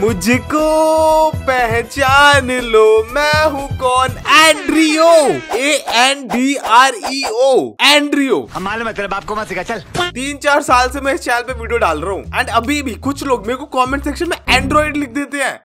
मुझको पहचान लो मैं हूँ कौन Andreo A N D R E O Andreo मालूम है तेरे बाप को मत सिखा चल तीन चार साल से मैं इस चैनल पे वीडियो डाल रहा हूँ एंड अभी भी कुछ लोग मेरे को कमेंट सेक्शन में एंड्रॉइड लिख देते हैं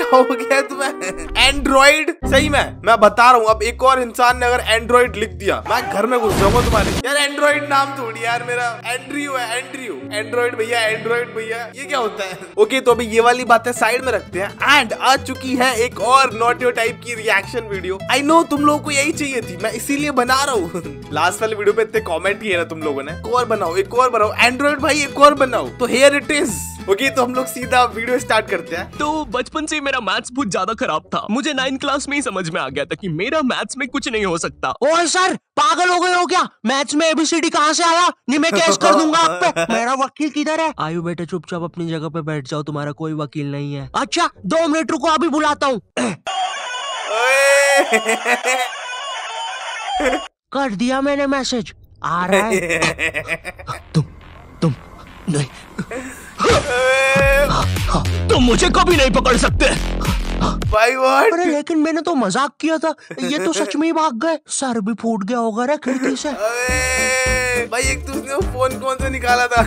क्या हो गया तुम्हें एंड्रॉइड सही में मैं बता रहा हूँ अब एक और इंसान ने अगर एंड्रॉइड लिख दिया मैं घर में घुस जाऊंगा तुम्हारे यार एंड्रॉइड नाम थोड़ी यार मेरा एंड्रियो है एंड्रियो एंड्रॉइड भैया एंड्रॉइड भैया ये क्या होता है ओके okay, तो अभी ये वाली बातें साइड में रखते हैं एंड आ चुकी है एक और नोटियो टाइप की रिएक्शन वीडियो आई नो तुम लोगों को यही चाहिए थी मैं इसीलिए बना रहा हूँ लास्ट वाले वीडियो पे इतने कॉमेंट किए ना तुम लोगों ने एक और बनाओ एक और बनाओ एंड्रॉइड भाई एक और बनाओ तो हेयर इट इज ओके तो हम लोग सीधा वीडियो स्टार्ट करते हैं तो बचपन से मेरा मैथ्स बहुत ज्यादा खराब था मुझे नाइन्थ क्लास में ही समझ में आ गया था कि मेरा मैथ्स में कुछ नहीं हो सकता ओए सर पागल हो गए हो क्या मैथ्स में एबीसीडी कहाँ से आया नहीं मैं कैश कर दूंगा आप पे मेरा वकील किधर है आयु बेटा चुपचाप अपनी जगह पे बैठ जाओ तुम्हारा कोई वकील नहीं है अच्छा दो मिनट रुको अभी बुलाता हूँ कर दिया मैंने मैसेज आ रहा है तुम तुम नहीं तुम मुझे कभी नहीं पकड़ सकते भाई व्हाट अरे लेकिन मैंने तो मजाक किया था ये तो सच में ही भाग गए सर भी फूट गया होगा रे खिड़की से भाई एक तुमने वो फोन कौन सा निकाला था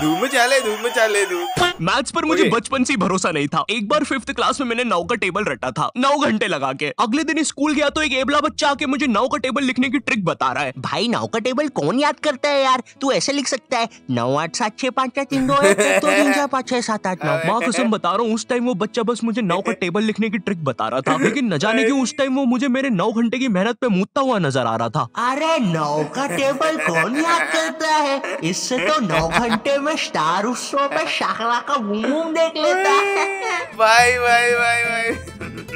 धूम चाले धूम चाले धूम मैथ्स पर मुझे बचपन से भरोसा नहीं था एक बार फिफ्थ क्लास में मैंने नौ का टेबल रटा था नौ घंटे लगा के अगले दिन स्कूल गया तो एक एबला बच्चा आके मुझे नौ का टेबल लिखने की ट्रिक बता रहा है भाई नौ का टेबल कौन याद करता है यार तू ऐसे लिख सकता है नौ आठ सात छह पाँच तीन दो पाँच छह सात आठ नौ माँ कसम बता रहा हूँ उस टाइम वो बच्चा बस मुझे नौ का टेबल टेबल लिखने की ट्रिक बता रहा था लेकिन न जाने क्यों उस टाइम वो मुझे मेरे नौ घंटे की मेहनत पे मुदता हुआ नजर आ रहा था अरे नौ का टेबल कौन याद करता है इससे तो नौ घंटे में स्टार उत्सव में शाखला का बूम देख लेता है भाई भाई भाई भाई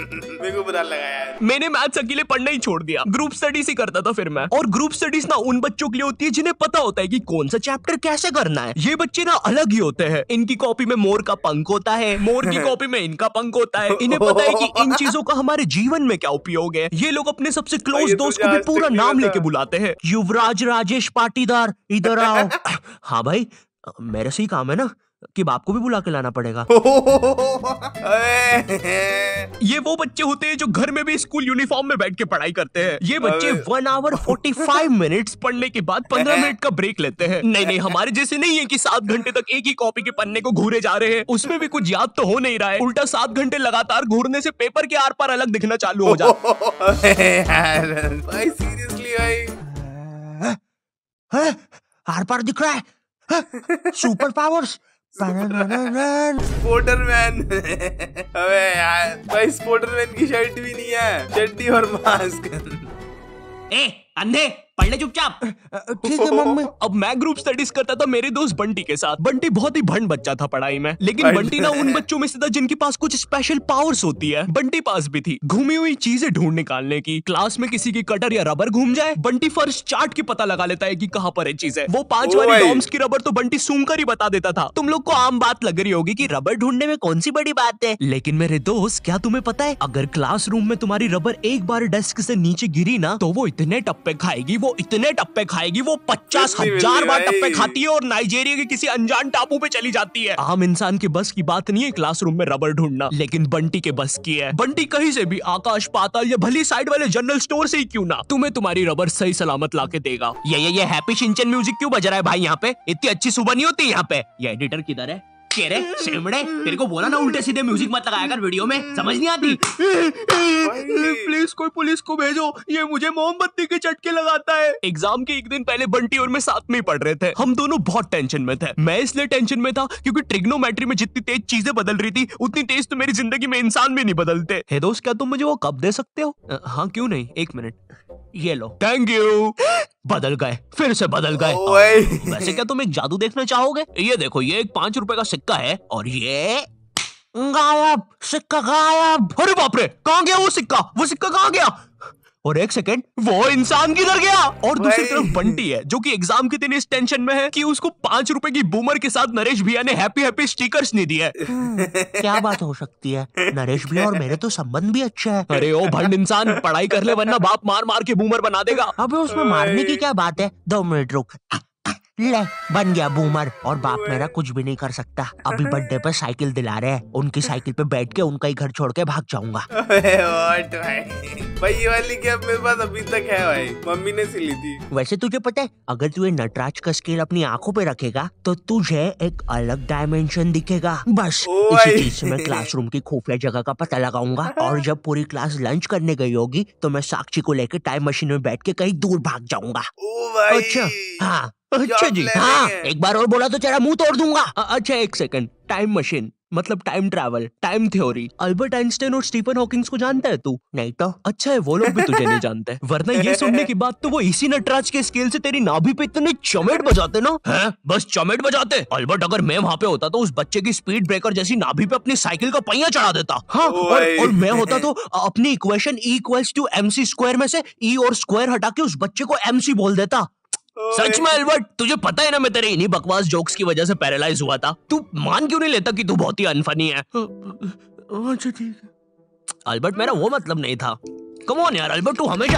मेरे को बुरा लगाया मैंने मैथ्स अकेले पढ़ना ही छोड़ दिया ग्रुप स्टडीज ही करता था फिर मैं और ग्रुप स्टडीज ना उन बच्चों के लिए होती है जिन्हें पता होता है कि कौन सा चैप्टर कैसे करना है ये बच्चे ना अलग ही होते हैं इनकी कॉपी में मोर का पंख होता है मोर की कॉपी में इनका पंख होता है इन्हें पता है कि इन चीजों का हमारे जीवन में क्या उपयोग है ये लोग अपने सबसे क्लोज तो दोस्त को भी पूरा नाम लेके बुलाते हैं युवराज राजेश पाटीदार इधर आओ हाँ भाई मेरे से ही काम है ना कि बाप को भी बुला के लाना पड़ेगा ये वो बच्चे होते हैं जो घर में भी स्कूल यूनिफॉर्म में बैठ के पढ़ाई करते हैं ये बच्चे one hour forty five minute पढ़ने के बाद पंद्रह मिनट का ब्रेक लेते हैं नहीं नहीं हमारे जैसे नहीं है कि सात घंटे तक एक ही कॉपी के पन्ने को घूरे जा रहे हैं उसमें भी कुछ याद तो हो नहीं रहा है उल्टा सात घंटे लगातार घूरने से पेपर के आर पार अलग दिखना चालू हो जाता आर पार दिख रहा है सुपर पावर्स स्पोर्टरमैन अबे यार भाई स्पोर्टरमैन की शर्ट भी नहीं है चड्डी और मास्क ए अंधे पढ़ ले चुपचाप ठीक है मम्मी अब मैं ग्रुप स्टडीज करता था मेरे दोस्त बंटी के साथ बंटी बहुत ही भंड बच्चा था पढ़ाई में लेकिन बंटी ना उन बच्चों में से था जिनके पास कुछ स्पेशल पावर्स होती है बंटी पास भी थी घूमी हुई चीजें ढूंढ निकालने की क्लास में किसी की कटर या रबर घूम जाए बंटी फर्स्ट चार्ट की पता लगा लेता है की कहाँ पर है है वो पांच वाली डॉम्स की रबर तो बंटी सूंघ कर ही बता देता था तुम लोग को आम बात लग रही होगी की रबर ढूंढने में कौन सी बड़ी बात है लेकिन मेरे दोस्त क्या तुम्हें पता है अगर रूम में तुम्हारी रबर एक बार डेस्क से नीचे गिरी ना तो वो इतने टप्पे खाएगी वो इतने टप्पे खाएगी वो पचास हजार बार टप्पे खाती है और नाइजेरिया के किसी अनजान टापू पे चली जाती है आम इंसान के बस की बात नहीं है क्लासरूम में रबर ढूंढना लेकिन बंटी के बस की है बंटी कहीं से भी आकाश पाताल या भली साइड वाले जनरल स्टोर से ही क्यों ना तुम्हें तुम्हारी रबर सही सलामत ला के देगा ये ये हैप्पी सिंचन म्यूजिक क्यों बज रहा है भाई यहाँ पे इतनी अच्छी सुबह नहीं होती यहाँ पे ये एडिटर किधर है कह रहे तेरे को बोला ना उल्टे सीधे म्यूजिक मत लगाया कर वीडियो में समझ नहीं आती प्लीज कोई पुलिस को भेजो ये मुझे मोमबत्ती के चटके लगाता है एग्जाम के एक दिन पहले बंटी और मैं साथ में ही पढ़ रहे थे हम दोनों बहुत टेंशन में थे मैं इसलिए टेंशन में था क्योंकि ट्रिग्नोमेट्री में जितनी तेज चीजें बदल रही थी उतनी तेज तो मेरी जिंदगी में इंसान भी नहीं बदलते हे दोस्त क्या तुम मुझे वो कब दे सकते हो हाँ क्यों नहीं एक मिनट ये लो थैंक यू बदल गए फिर से बदल गए वैसे क्या तुम एक जादू देखना चाहोगे ये देखो ये एक पांच रुपए का सिक्का है और ये गायब सिक्का गायब अरे बाप रे कहाँ गया वो सिक्का वो सिक्का कहाँ गया और एक सेकंड वो इंसान किधर गया और दूसरी तरफ बंटी है जो कि एग्जाम के दिन इस टेंशन में है कि उसको पांच रुपए की बूमर के साथ नरेश भैया ने हैप्पी हैप्पी स्टिकर्स नहीं दिए हम्म, क्या बात हो सकती है नरेश भैया और मेरे तो संबंध भी अच्छा है अरे ओ भंड इंसान पढ़ाई कर ले वरना बाप मार मार के बूमर बना देगा अबे उसमें मारने की क्या बात है दो मिनट रुक ले बन गया बूमर और बाप मेरा कुछ भी नहीं कर सकता अभी बर्थडे पर साइकिल दिला रहे हैं उनकी साइकिल पे बैठ के उनका ही घर छोड़ के भाग जाऊंगा भाई वाली कैब मेरे पास अभी तक है भाई मम्मी ने सिली थी वैसे तुझे पता है अगर तू ये नटराज का स्केल अपनी आंखों पे रखेगा तो तुझे एक अलग डायमेंशन दिखेगा बस इसी से मैं क्लासरूम की खुफिया जगह का पता लगाऊंगा और जब पूरी क्लास लंच करने गई होगी तो मैं साक्षी को लेकर टाइम मशीन में बैठ के कहीं दूर भाग जाऊंगा अच्छा हाँ अच्छा जी हाँ एक बार और बोला तो चेहरा मुंह तोड़ दूंगा अच्छा एक सेकंड टाइम मशीन मतलब time travel time theory Albert Einstein और स्टीफन हॉकिंग्स को जानता है तू नहीं तो अच्छा है वो लोग भी तुझे नहीं जानते वरना ये सुनने की बात तो वो इसी नटराज के स्केल से तेरी नाभि पे इतने चमेट बजाते ना हैं बस चमेट बजाते अल्बर्ट अगर मैं वहाँ पे होता तो उस बच्चे की स्पीड ब्रेकर जैसी नाभी पे अपनी साइकिल का पहिया चढ़ा देता हाँ और, और मैं होता तो अपनी equation equals to M C square में से ई e और स्क्वायर हटा के उस बच्चे को एम सी बोल देता सच में अल्बर्ट तुझे पता है ना मैं तेरे इन्हीं बकवास जोक्स की वजह से पैरालाइज हुआ था तू मान क्यों नहीं लेता कि तू बहुत ही अनफनी है अच्छा ठीक है अल्बर्ट मेरा वो मतलब नहीं था कम ऑन यार अल्बर्ट तू हमेशा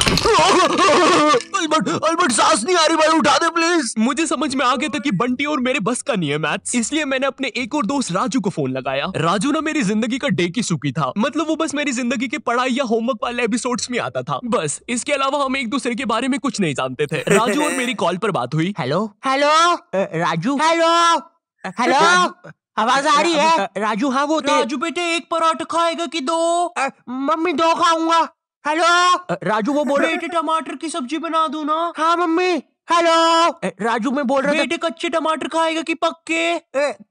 अल्बर्ट अल्बर्ट सांस नहीं आ रही भाई उठा दे प्लीज मुझे समझ में आ गया था कि बंटी और मेरे बस का नहीं है मैथ्स इसलिए मैंने अपने एक और दोस्त राजू को फोन लगाया राजू ना मेरी जिंदगी का डे की सुखी था मतलब वो बस मेरी जिंदगी के पढ़ाई या होमवर्क वाले एपिसोड में आता था बस इसके अलावा हम एक दूसरे के बारे में कुछ नहीं जानते थे राजू और मेरी कॉल पर बात हुई hello hello Raju hello hello आवाज आ रही है राजू हाँ वो राजू बेटे एक पराठा खाएगा कि दो मम्मी दो खाऊंगा हेलो राजू वो बोल थे टमाटर की सब्जी बना दू ना हाँ मम्मी हेलो राजू मैं बोल रहा बेटे कच्चे टमाटर खाएगा कि पक्के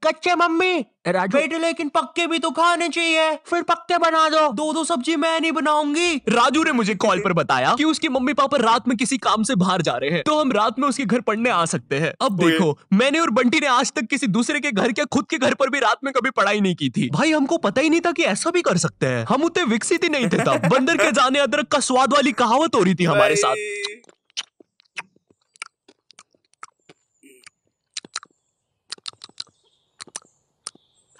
कच्चे मम्मी राजू बेटे लेकिन पक्के भी तो खाने चाहिए फिर पक्के बना दो दो दो सब्जी मैं नहीं बनाऊंगी राजू ने मुझे कॉल पर बताया कि उसकी मम्मी पापा रात में किसी काम से बाहर जा रहे हैं तो हम रात में उसके घर पढ़ने आ सकते हैं अब देखो मैंने और बंटी ने आज तक किसी दूसरे के घर या खुद के घर पर भी रात में कभी पढ़ाई नहीं की थी भाई हमको पता ही नहीं था की ऐसा भी कर सकते हैं हम उतने विकसित ही नहीं थे तब बंदर के जाने अदरक का स्वाद वाली कहावत हो रही थी हमारे साथ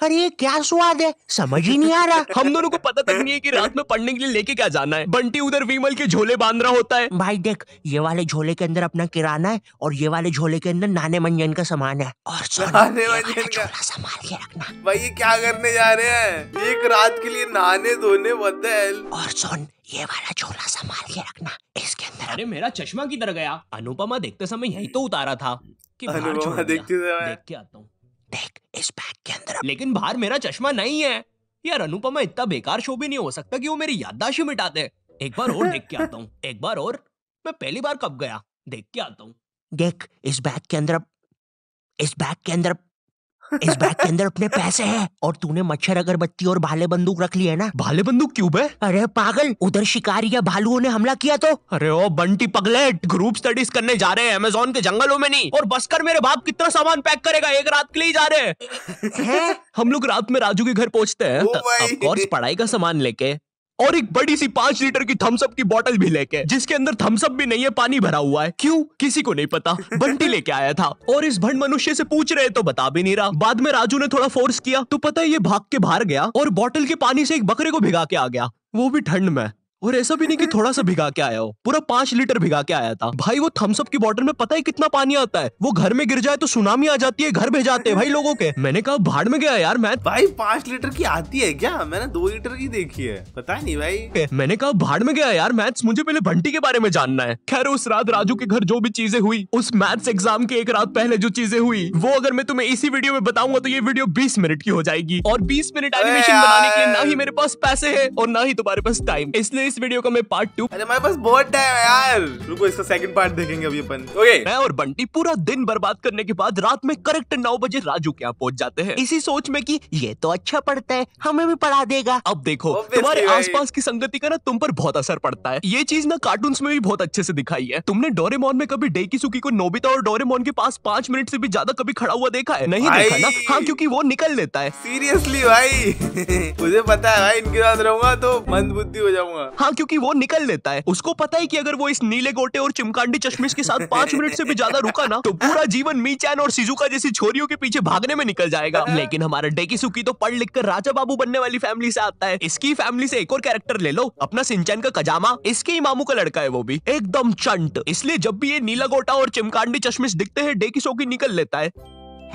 अरे ये क्या स्वाद है समझ ही नहीं आ रहा हम दोनों को पता तक नहीं है कि रात में पढ़ने के लिए लेके क्या जाना है बंटी उधर विमल के झोले बांध रहा होता है भाई देख ये वाले झोले के अंदर अपना किराना है और ये वाले झोले के अंदर नाने मंजन का सामान है और नाने मंजन का सामान के रखना भाई ये क्या करने जा रहे हैं एक रात के लिए नहाने धोने बदल और सुन ये वाला झोला संभाल के रखना इसके अंदर अरे मेरा चश्मा किधर गया अनुपमा देखते समय यही तो उतारा था कि अनुपमा देखते देख के आता हूँ देख इस बैग के अंदर लेकिन बाहर मेरा चश्मा नहीं है यार अनुपमा इतना बेकार शो भी नहीं हो सकता कि वो मेरी याददाश्त मिटा दे एक बार और देख के आता हूँ एक बार और मैं पहली बार कब गया देख के आता हूँ देख इस बैग के अंदर इस बैग के अंदर इस बैग के अंदर अपने पैसे हैं और तूने मच्छर अगरबत्ती और भाले बंदूक रख लिया है ना भाले बंदूक क्यों बे अरे पागल उधर शिकारी या भालुओं ने हमला किया तो अरे ओ बंटी पगलेट ग्रुप स्टडीज करने जा रहे हैं अमेजोन के जंगलों में नहीं और बस कर मेरे बाप कितना सामान पैक करेगा एक रात के लिए जा रहे हैं हम लोग रात में राजू के घर पहुँचते हैं oh पढ़ाई का सामान लेके और एक बड़ी सी पांच लीटर की थम्सअप की बॉटल भी लेके जिसके अंदर थम्सअप भी नहीं है पानी भरा हुआ है क्यों किसी को नहीं पता बंटी लेके आया था और इस भंड मनुष्य से पूछ रहे तो बता भी नहीं रहा बाद में राजू ने थोड़ा फोर्स किया तो पता है ये भाग के बाहर गया और बॉटल के पानी से एक बकरे को भिगा के आ गया वो भी ठंड में और ऐसा भी नहीं कि थोड़ा सा भिगा के आया हो पूरा पांच लीटर भिगा के आया था भाई वो थम्सअप की बॉटल में पता है कितना पानी आता है वो घर में गिर जाए तो सुनामी आ जाती है घर भेजाते हैं भाई लोगों के मैंने कहा भाड़ में गया यार मैं भाई पांच लीटर की आती है क्या मैंने दो लीटर की देखी है पता नहीं भाई मैंने कहा भाड़ में गया यार मैथ्स मुझे पहले भंटी के बारे में जानना है खैर उस रात राजू के घर जो भी चीजें हुई उस मैथ्स एग्जाम के एक रात पहले जो चीजें हुई वो अगर मैं तुम्हें इसी वीडियो में बताऊंगा तो ये वीडियो बीस मिनट की हो जाएगी और बीस मिनट एनिमेशन बनाने के लिए ना ही मेरे पास पैसे है और ना ही तुम्हारे पास टाइम इसलिए इस वीडियो का मैं पार्ट टू अरे पास बहुत टाइम है यार रुको इसका सेकंड पार्ट देखेंगे अभी अपन ओके मैं और बंटी पूरा दिन बर्बाद करने के बाद रात में करेक्ट नौ बजे राजू के यहाँ पहुँच जाते हैं इसी सोच में की ये तो अच्छा पढ़ता है हमें भी पढ़ा देगा अब देखो तुम्हारे आस की संगति का ना तुम पर बहुत असर पड़ता है ये चीज ना कार्टून में भी बहुत अच्छे से दिखाई है तुमने डोरेमोन में कभी डेकी सुकी को नोबिता और डोरेमोन के पास पांच मिनट से भी ज्यादा कभी खड़ा हुआ देखा है नहीं देखा ना हाँ क्योंकि वो निकल लेता है सीरियसली भाई मुझे पता है भाई इनके साथ रहूंगा तो मंद बुद्धि हो जाऊंगा हाँ क्योंकि वो निकल लेता है उसको पता है कि अगर वो इस नीले गोटे और चिमकांडी चश्मिश के साथ पांच मिनट से भी ज्यादा रुका ना तो पूरा जीवन मी चैन और सिजुका जैसी छोरियों के पीछे भागने में निकल जाएगा लेकिन हमारा डेकी सुकी तो पढ़ लिख कर राजा बाबू बनने वाली फैमिली से आता है इसकी फैमिली से एक और कैरेक्टर ले लो अपना सिंचैन का कजामा इसके ही मामू का लड़का है वो भी एकदम चंट इसलिए जब भी ये नीला गोटा और चिमकांडी चश्मिश दिखते हैं डेकी सोकी निकल लेता है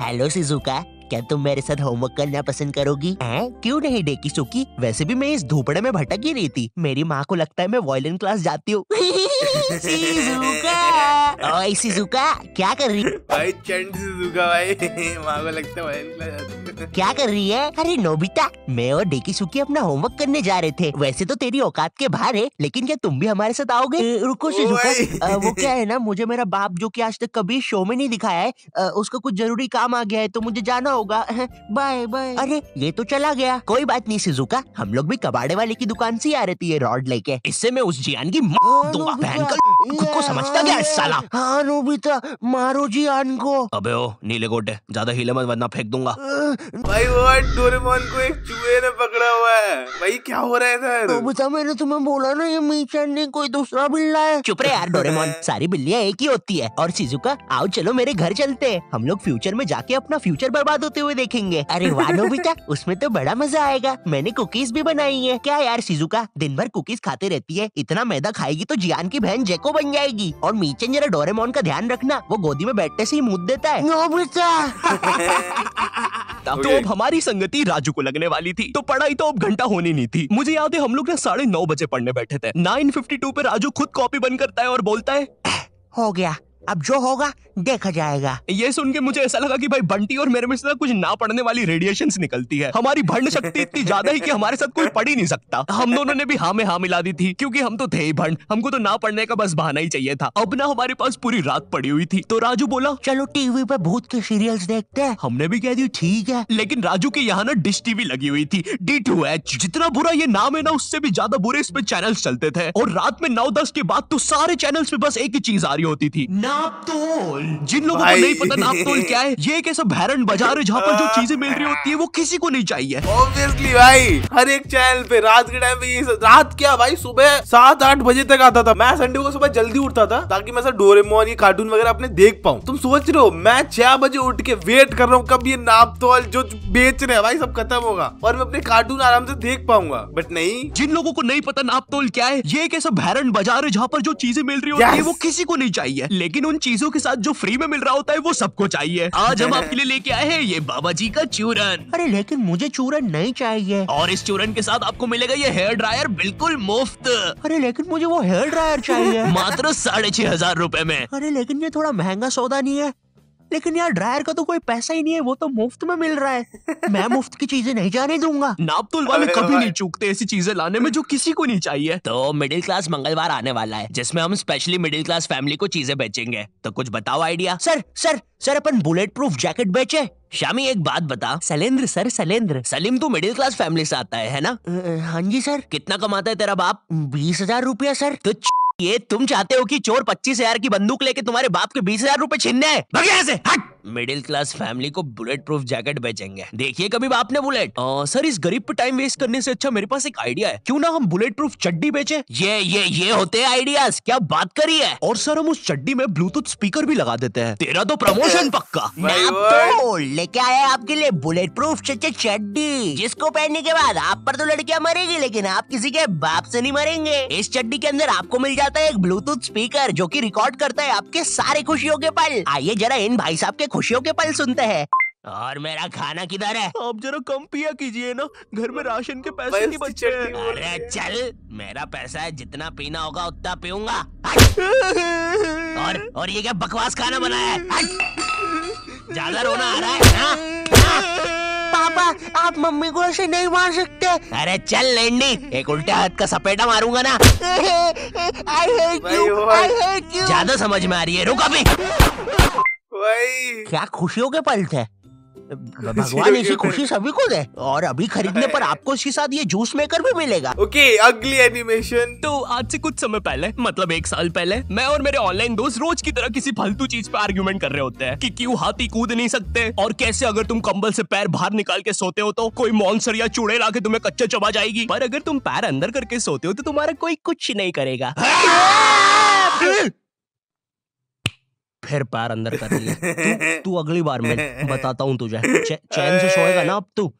हेलो सिजुका क्या तुम मेरे साथ होमवर्क करना पसंद करोगी आ? क्यों नहीं डेकी सुकी वैसे भी मैं इस धूपड़े में भटक ही रही थी मेरी माँ को लगता है मैं वॉयलिन क्लास जाती हूँ क्या कर रही भाई चंड सिजुका भाई माँ को लगता है क्या कर रही है अरे नोबिता मैं और डेकी सुकी अपना होमवर्क करने जा रहे थे वैसे तो तेरी औकात के बाहर है लेकिन क्या तुम भी हमारे साथ आओगे रुको सिजुका वो क्या है ना मुझे मेरा बाप जो कि आज तक कभी शो में नहीं दिखाया है उसका कुछ जरूरी काम आ गया है तो मुझे जाना होगा बाय बाय अरे ये तो चला गया कोई बात नहीं सिजुका हम लोग भी कबाड़े वाले की दुकान से आ रहती है रॉड लेके इससे मैं उस जियान की हाँ, समझता क्या साला हाँ नोबिता मारो जियान को अबे ओ नीले गोटे ज्यादा हिले मत वरना फेंक दूंगा भाई वो डोरेमोन को एक चूहे ने पकड़ा हुआ है भाई क्या हो रहा है सर नोबिता मैंने तुम्हें बोला ना ये मीचन ने कोई दूसरा बिल्ला है चुप रहे यार डोरेमोन सारी बिल्लियाँ एक ही होती है और सिजुका आओ चलो मेरे घर चलते हैं हम लोग फ्यूचर में जाके अपना फ्यूचर बर्बाद होते हुए देखेंगे अरे वाह नोबिता उसमें तो बड़ा मजा आएगा मैंने कुकीज भी बनाई है क्या यार शिजुका दिन भर कुकीज खाते रहती है इतना मैदा खाएगी तो जियान की बहन जेको बन जाएगी और मीचन जरा डोरेमोन का ध्यान रखना वो गोदी में बैठने से ही मुद देता है तो अब हमारी संगति राजू को लगने वाली थी तो पढ़ाई तो अब घंटा होनी नहीं थी मुझे याद है हम लोग ना साढ़े नौ बजे पढ़ने बैठे थे नाइन फिफ्टी टू पे राजू खुद कॉपी बंद करता है और बोलता है हो गया अब जो होगा देखा जाएगा ये सुन के मुझे ऐसा लगा कि भाई बंटी और मेरे में से कुछ ना पड़ने वाली रेडिएशन निकलती है हमारी भंड शक्ति इतनी ज्यादा है कि हमारे साथ कोई पढ़ ही नहीं सकता हम दोनों ने भी हाँ में हाँ मिला दी थी क्योंकि हम तो थे ही भंड हमको तो ना पढ़ने का बस बहाना ही चाहिए था अब ना हमारे पास पूरी रात पड़ी हुई थी तो राजू बोला चलो टीवी पे भूत के सीरियल्स देखते हैं हमने भी कह दी ठीक है लेकिन राजू के यहाँ ना डिश टीवी लगी हुई थी डी टू एच जितना बुरा ये नाम है ना उससे भी ज्यादा बुरे इस पे चैनल चलते थे और रात में नौ दस के बाद तो सारे चैनल पे बस एक ही चीज आ रही होती थी जिन लोगों को नहीं पता नापतोल क्या है ये कैसा भैरन बाजार है जहाँ पर जो चीजें मिल रही होती है वो किसी को नहीं चाहिए ऑब्वियसली भाई हर एक चैनल पे रात के टाइम पे रात क्या भाई सुबह सात आठ बजे तक आता था मैं संडे को सुबह जल्दी उठता था ताकि मैं डोरेमोन ये कार्टून वगैरह अपने देख पाऊँ तुम सोच रहे हो मैं छह बजे उठ के वेट कर रहा हूँ कब ये नापतोल जो बेच रहे हैं भाई सब खत्म होगा और मैं अपने कार्टून आराम से देख पाऊंगा बट नहीं जिन लोगों को नहीं पता नापतोल क्या है ये कैसा भैरन बाजार है जहाँ पर जो चीजें मिल रही होती है वो किसी को नहीं चाहिए लेकिन लेकिन उन चीजों के साथ जो फ्री में मिल रहा होता है वो सबको चाहिए आज हम आपके लिए लेके आए हैं ये बाबा जी का चूरन अरे लेकिन मुझे चूरन नहीं चाहिए और इस चूरन के साथ आपको मिलेगा ये हेयर ड्रायर बिल्कुल मुफ्त अरे लेकिन मुझे वो हेयर ड्रायर चाहिए मात्र साढ़े छह हजार रूपए में अरे लेकिन ये थोड़ा महंगा सौदा नहीं है लेकिन यार ड्रायर का तो कोई पैसा ही नहीं है वो तो मुफ्त में मिल रहा है मैं मुफ्त की चीजें नहीं जाने दूंगा नापतोल वाले कभी नहीं चूकते ऐसी चीजें लाने में जो किसी को नहीं चाहिए तो मिडिल क्लास मंगलवार आने वाला है जिसमें हम स्पेशली मिडिल क्लास फैमिली को चीजें बेचेंगे तो कुछ बताओ आइडिया सर सर सर अपन बुलेट प्रूफ जैकेट बेचे शामी एक बात बता सलेंद्र सर सलेंद्र सलीम तू मिडिल क्लास फैमिली से आता है है ना हाँ जी सर कितना कमाता है तेरा बाप बीस हजार रूपया सर तो ये तुम चाहते हो कि चोर पच्चीस हजार की बंदूक लेके तुम्हारे बाप के बीस हजार रूपए छीनने जाए यहाँ से हट मिडिल क्लास फैमिली को बुलेट प्रूफ जैकेट बेचेंगे देखिए कभी बाप ने बुलेट आ, सर इस गरीब पे टाइम वेस्ट करने से अच्छा मेरे पास एक आइडिया है क्यों ना हम बुलेट प्रूफ चड्डी बेचे ये ये ये होते हैं आइडियाज क्या बात करी है और सर हम उस चड्डी में ब्लूटूथ स्पीकर भी लगा देते हैं तेरा तो प्रमोशन पक्का तो लेके आया आपके लिए बुलेट प्रूफ चड्डी जिसको पहनने के बाद आप पर तो लड़कियां मरेगी लेकिन आप किसी के बाप से नहीं मरेंगे इस चड्डी के अंदर आपको मिल जाता है एक ब्लूटूथ स्पीकर जो की रिकॉर्ड करता है आपके सारे खुशियों के पल आइए जरा इन भाई साहब के खुशियों के पल सुनते हैं और मेरा खाना किधर है आप जरा कम पिया कीजिए ना घर में राशन के पैसे नहीं बचे अरे चल मेरा पैसा है जितना पीना होगा उतना पीऊंगा और और ये क्या बकवास खाना बनाया है ज्यादा रोना आ रहा है ना? ना? पापा आप मम्मी को ऐसे नहीं मार सकते अरे चल लेंडी एक उल्टे हाथ का सपेटा मारूंगा ना I hate you I hate you ज्यादा समझ में आ रही है रुक अभी वही क्या खुशियों के पल थे भगवान ऐसी खुशी सभी को दे और अभी खरीदने पर आपको इसके साथ ये जूस मेकर भी मिलेगा ओके अगली एनिमेशन तो आज से कुछ समय पहले मतलब एक साल पहले मैं और मेरे ऑनलाइन दोस्त रोज की तरह किसी फालतू चीज पे आर्ग्यूमेंट कर रहे होते हैं कि क्यों हाथी कूद नहीं सकते और कैसे अगर तुम कंबल से पैर बाहर निकाल के सोते हो तो कोई मॉन्सर या चूड़े ला के तुम्हें कच्चा चबा जाएगी पर अगर तुम पैर अंदर करके सोते हो तो तुम्हारा कोई कुछ नहीं करेगा फिर पैर अंदर कर लिए तू, अगली बार मैं बताता हूँ तुझे चैन से सोएगा ना अब तू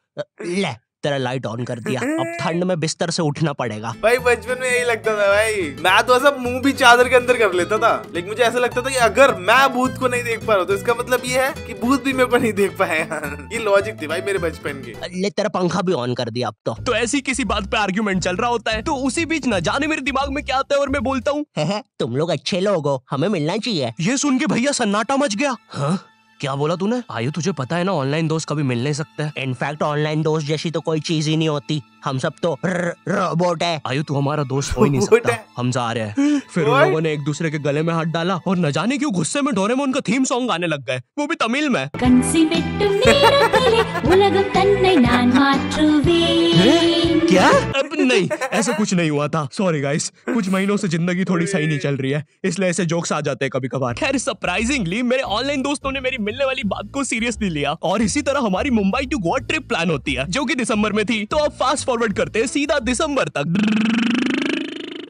ले तेरा लाइट ऑन कर दिया अब ठंड में बिस्तर से उठना पड़ेगा भाई बचपन में यही लगता था भाई मैं तो ऐसा मुंह भी चादर के अंदर कर लेता था लेकिन मुझे ऐसा लगता था कि अगर मैं भूत को नहीं देख पा रहा तो इसका मतलब ये है कि भूत भी मेरे को नहीं देख पाया ये लॉजिक थी भाई मेरे बचपन की ले तेरा पंखा भी ऑन कर दिया अब तो तो ऐसी किसी बात पे आर्ग्यूमेंट चल रहा होता है तो उसी बीच न जाने मेरे दिमाग में क्या आता है और मैं बोलता हूँ तुम लोग अच्छे लोग हो हमें मिलना चाहिए ये सुन के भैया सन्नाटा मच गया हाँ? क्या बोला तूने आयु तुझे पता है ना ऑनलाइन दोस्त कभी मिल नहीं सकते इनफैक्ट ऑनलाइन दोस्त जैसी तो कोई चीज ही नहीं होती हम सब तो रोबोट है आयु तू तो हमारा दोस्त हो ही नहीं सकता हम जा रहे हैं फिर उन लोगों ने एक दूसरे के गले में हाथ डाला और न जाने क्यों गुस्से में में उनका थीम सॉन्ग गाने लग गए वो भी तमिल में क्या अब नहीं ऐसा कुछ नहीं हुआ था सॉरी गाइस कुछ महीनों से जिंदगी थोड़ी सही नहीं चल रही है इसलिए ऐसे जोक्स आ जाते हैं कभी कभार खैर सरप्राइजिंगली मेरे ऑनलाइन दोस्तों ने मेरी मिलने वाली बात को सीरियसली लिया और इसी तरह हमारी Mumbai to Goa trip plan होती है जो की दिसंबर में थी तो अब फास्ट फॉरवर्ड करते हैं सीधा दिसंबर तक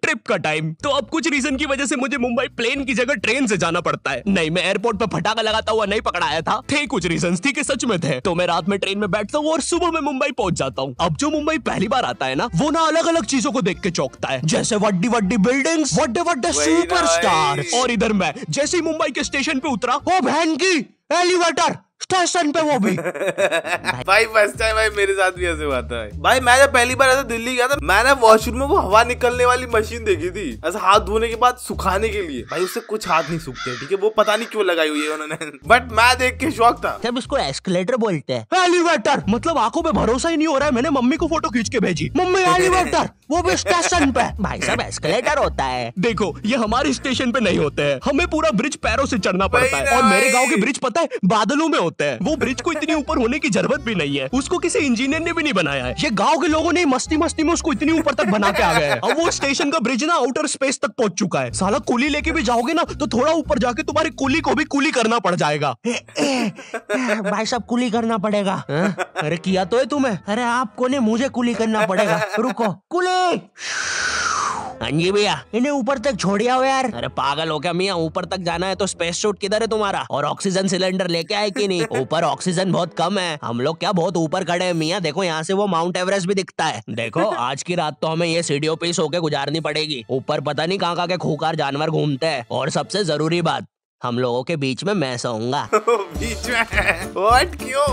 ट्रिप का टाइम तो अब कुछ रीजन की वजह से मुझे मुंबई प्लेन की जगह ट्रेन से जाना पड़ता है नहीं मैं एयरपोर्ट पर फटाका लगाता हुआ नहीं पकड़ाया था थे कुछ रीजन थी कि सच में थे तो मैं रात में ट्रेन में बैठता हूँ और सुबह में मुंबई पहुंच जाता हूँ अब जो मुंबई पहली बार आता है ना वो ना अलग अलग चीजों को देख के चौकता है जैसे वड्डी वड्डी बिल्डिंग वड्डे वड्डे सुपर और इधर मैं जैसे ही मुंबई के स्टेशन पे उतरा हो बहन की एलिवेटर स्टेशन पे वो भी भाई फर्स्ट टाइम भाई मेरे साथ भी ऐसे हुआ था भाई मैं जब पहली बार ऐसा दिल्ली गया था मैंने वॉशरूम में वो हवा निकलने वाली मशीन देखी थी ऐसे हाथ धोने के बाद सुखाने के लिए भाई उससे कुछ हाथ नहीं सूखते ठीक है वो पता नहीं क्यों लगाई हुई है उन्होंने बट मैं देख के शौक था जब इसको एस्केलेटर बोलते हैं एलिवेटर मतलब आंखों में भरोसा ही नहीं हो रहा है मैंने मम्मी को फोटो खींच के भेजी मम्मी एलिवेटर वो भी स्टेशन पे भाई साहब एस्केलेटर होता है देखो ये हमारे स्टेशन पे नहीं होते हैं हमें पूरा ब्रिज पैरों से चढ़ना पड़ता है और मेरे गाँव के ब्रिज पता है बादलों में होते हैं वो ब्रिज को इतनी ऊपर होने की जरूरत भी नहीं है उसको किसी इंजीनियर ने भी नहीं बनाया है ये गाँव के लोगों ने मस्ती मस्ती में उसको इतनी ऊपर तक बना के आ गए हैं और वो स्टेशन का ब्रिज ना आउटर स्पेस तक पहुँच चुका है साला कुली लेके भी जाओगे ना तो थोड़ा ऊपर जाके तुम्हारी कुली को भी कुली करना पड़ जाएगा भाई साहब कुली करना पड़ेगा हाँ? अरे किया तो है तुम्हें अरे आपको ने मुझे कुली करना पड़ेगा रुको कुली हाँ जी भैया इन्हें ऊपर तक छोड़िया हो यार अरे पागल हो क्या मियाँ ऊपर तक जाना है तो स्पेस सूट किधर है तुम्हारा और ऑक्सीजन सिलेंडर लेके आए कि नहीं ऊपर ऑक्सीजन बहुत कम है हम लोग क्या बहुत ऊपर खड़े हैं मियाँ देखो यहाँ से वो माउंट एवरेस्ट भी दिखता है देखो आज की रात तो हमें ये सीढ़ियों पे के गुजारनी पड़ेगी ऊपर पता नहीं कहाँ कहाँ के खूकार जानवर घूमते हैं और सबसे जरूरी बात हम लोगों के बीच में मैं सोऊंगा बीच में व्हाट क्यों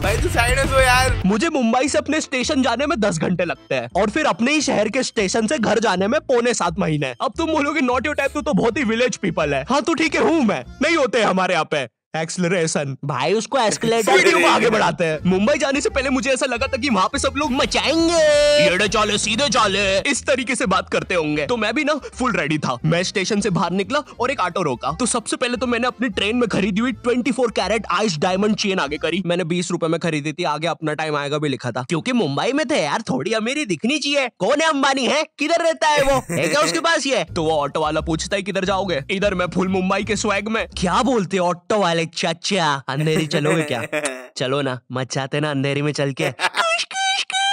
भाई तू साइड सो यार मुझे मुंबई से अपने स्टेशन जाने में दस घंटे लगते हैं और फिर अपने ही शहर के स्टेशन से घर जाने में पौने सात महीने अब तुम बोलोगे नॉट योर टाइप तू तो बहुत ही विलेज पीपल है हाँ तो ठीक है हूँ मैं नहीं होते हमारे यहाँ पे एक्सलरेशन भाई उसको एस्केलेटर सीढ़ियों को आगे बढ़ाते हैं मुंबई जाने से पहले मुझे ऐसा लगा था कि वहाँ पे सब लोग मचाएंगे चाले सीधे चाले इस तरीके से बात करते होंगे तो मैं भी ना फुल रेडी था मैं स्टेशन से बाहर निकला और एक ऑटो रोका तो सबसे पहले तो मैंने अपनी ट्रेन में खरीदी हुई twenty four carat ice diamond chain आगे करी मैंने बीस रूपए में खरीदी थी आगे अपना टाइम आएगा भी लिखा था क्यूँकी मुंबई में थे तो यार थोड़ी अमीरी दिखनी चाहिए कौन है अंबानी है किधर रहता है वो है क्या उसके पास ये तो वो ऑटो वाला पूछता है किधर जाओगे इधर मैं फुल मुंबई के स्वैग में क्या बोलते ऑटो वाले वाले चाचा अंधेरी चलोगे क्या चलो ना मचाते ना अंधेरी में चल के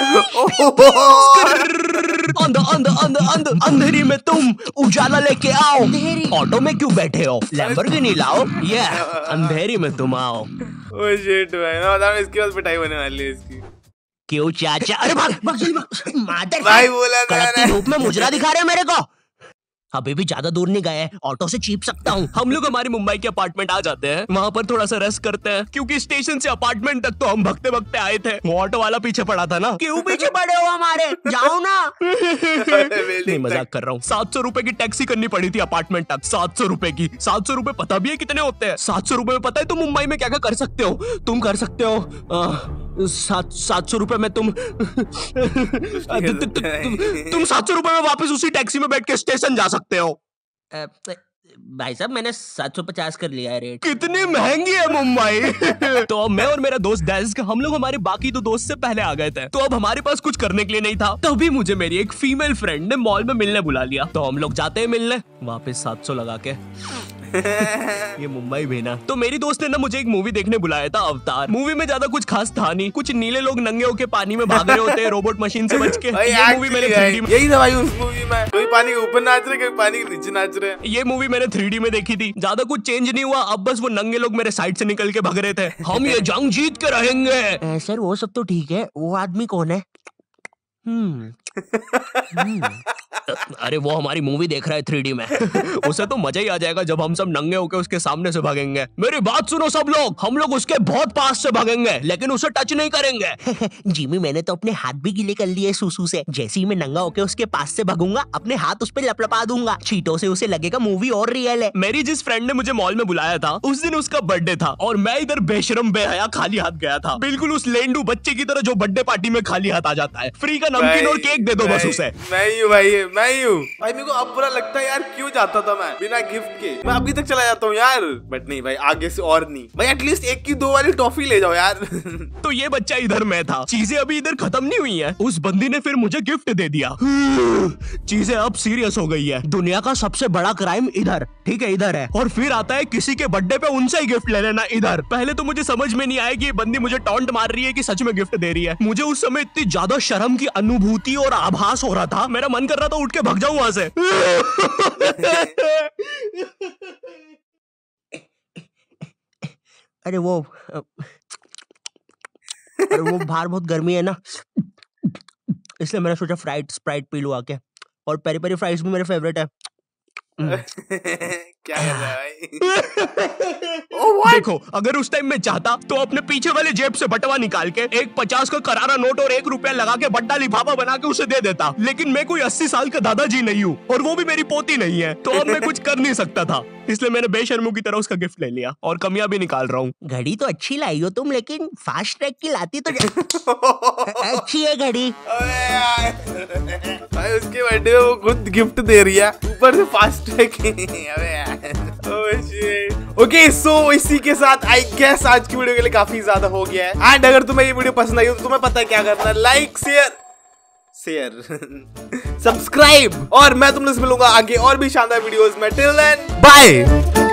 अंधेरी में तुम उजाला लेके आओ ऑटो में क्यों बैठे हो भी नहीं लाओ ये अंधेरी में तुम आओ ओ oh शिट भाई मैं बता इसके पिटाई होने वाली है इसकी क्यों चाचा अरे भाग भाग मादर भाई बोला रूप में मुजरा दिखा रहे हो मेरे को अभी भी ज्यादा दूर नहीं गए ऑटो से चीप सकता हूँ हम लोग हमारे मुंबई के अपार्टमेंट आ जाते हैं वहाँ पर थोड़ा सा रेस्ट करते हैं क्योंकि स्टेशन से अपार्टमेंट तक तो हम भगते भगते आए थे ऑटो वाला पीछे पड़ा था ना क्यों पीछे पड़े हो हमारे जाओ ना नहीं मजाक कर रहा हूँ सात सौ रूपए की टैक्सी करनी पड़ी थी अपार्टमेंट तक सात सौ रूपए की सात सौ रूपए पता भी है कितने होते हैं सात सौ रूपए में पता है तुम मुंबई में क्या क्या कर सकते हो तुम कर सकते हो सात सौ रुपए में तुम तुम सात सौ रुपए में वापस उसी टैक्सी में बैठ के स्टेशन जा सकते हो भाई साहब मैंने सात सौ पचास कर लिया है रेट कितनी महंगी है मुंबई तो मैं और मेरा दोस्त डेस्क हम लोग हमारे बाकी दो दोस्त से पहले आ गए थे तो अब हमारे पास कुछ करने के लिए नहीं था तभी मुझे मेरी एक फीमेल फ्रेंड ने मॉल में मिलने बुला लिया तो हम लोग जाते हैं मिलने वापस सात सौ लगा के ये मुंबई भी ना तो मेरी दोस्त ने ना मुझे एक मूवी देखने बुलाया था अवतार मूवी में ज्यादा कुछ खास था नहीं कुछ नीले लोग नंगे होके पानी में भाग रहे होते हैं रोबोट मशीन से बच के ये मूवी मैंने यही था भाई उस मूवी में कोई पानी के ऊपर नाच रहे कोई पानी के नीचे नाच रहे ये मूवी मैंने थ्री में देखी थी ज्यादा कुछ चेंज नहीं हुआ अब बस वो नंगे लोग मेरे साइड से निकल के भग रहे थे हम ये जंग जीत के रहेंगे सर वो सब तो ठीक है वो आदमी कौन है हम्म Hmm. अरे वो हमारी मूवी देख रहा है थ्री में उसे तो मजा ही आ जाएगा जब हम सब नंगे होके उसके सामने से भागेंगे मेरी बात सुनो सब लोग हम लोग उसके बहुत पास से भागेंगे लेकिन उसे टच नहीं करेंगे जिमी मैंने तो अपने हाथ भी गीले कर लिए सुसु से जैसे ही मैं नंगा होके उसके पास से भागूंगा अपने हाथ उस पर लपलपा दूंगा छीटो से उसे लगेगा मूवी और रियल है मेरी जिस फ्रेंड ने मुझे मॉल में बुलाया था उस दिन उसका बर्थडे था और मैं इधर बेशरम बेहया खाली हाथ गया था बिल्कुल उस लेंडू बच्चे की तरह जो बर्थडे पार्टी में खाली हाथ आ जाता है फ्री का नमकीन और केक दे दो बस उसे मैं ही हूँ भाई मैं ही हूँ भाई मेरे को अब बुरा लगता है यार क्यों जाता था मैं बिना गिफ्ट के मैं अभी तक चला जाता हूँ यार बट नहीं भाई आगे से और नहीं भाई एटलीस्ट एक की दो वाली टॉफी ले जाओ यार तो ये बच्चा इधर मैं था चीजें अभी इधर खत्म नहीं हुई है उस बंदी ने फिर मुझे गिफ्ट दे दिया चीजें अब सीरियस हो गई है दुनिया का सबसे बड़ा क्राइम इधर ठीक है इधर है और फिर आता है किसी के बर्थडे पे उनसे ही गिफ्ट ले लेना इधर पहले तो मुझे समझ में नहीं आया कि ये बंदी मुझे टॉन्ट मार रही है कि सच में गिफ्ट दे रही है मुझे उस समय इतनी ज्यादा शर्म की अनुभूति और बड़ा आभास हो रहा था मेरा मन कर रहा था उठ के भग जाऊं वहां से अरे वो अरे वो बाहर बहुत गर्मी है ना इसलिए मैंने सोचा फ्राइड स्प्राइट पी लू आके और पेरी पेरी फ्राइज भी मेरे फेवरेट है हम्म। क्या कर रहा है भाई oh, देखो अगर उस टाइम मैं चाहता तो अपने पीछे वाले जेब से बटवा निकाल के एक पचास का करारा नोट और एक रुपया लगा के बट्टा लिफाफा बना के उसे दे देता लेकिन मैं कोई अस्सी साल का दादाजी नहीं हूँ और वो भी मेरी पोती नहीं है तो अब मैं कुछ कर नहीं सकता था इसलिए मैंने बेशर्मू की तरह उसका गिफ्ट ले लिया और कमियां भी निकाल रहा हूँ घड़ी तो अच्छी लाई हो तुम लेकिन फास्ट ट्रैक की लाती तो अच्छी है घड़ी भाई उसके बर्थडे वो खुद गिफ्ट दे रही है ऊपर से फास्ट ओके सो इसी के साथ आई गैस आज की वीडियो के लिए काफी ज्यादा हो गया है एंड अगर तुम्हें ये वीडियो पसंद आई हो तो तुम्हें पता है क्या करना लाइक शेयर शेयर सब्सक्राइब और मैं तुमसे मिलूंगा आगे और भी शानदार वीडियोस में टिल देन बाय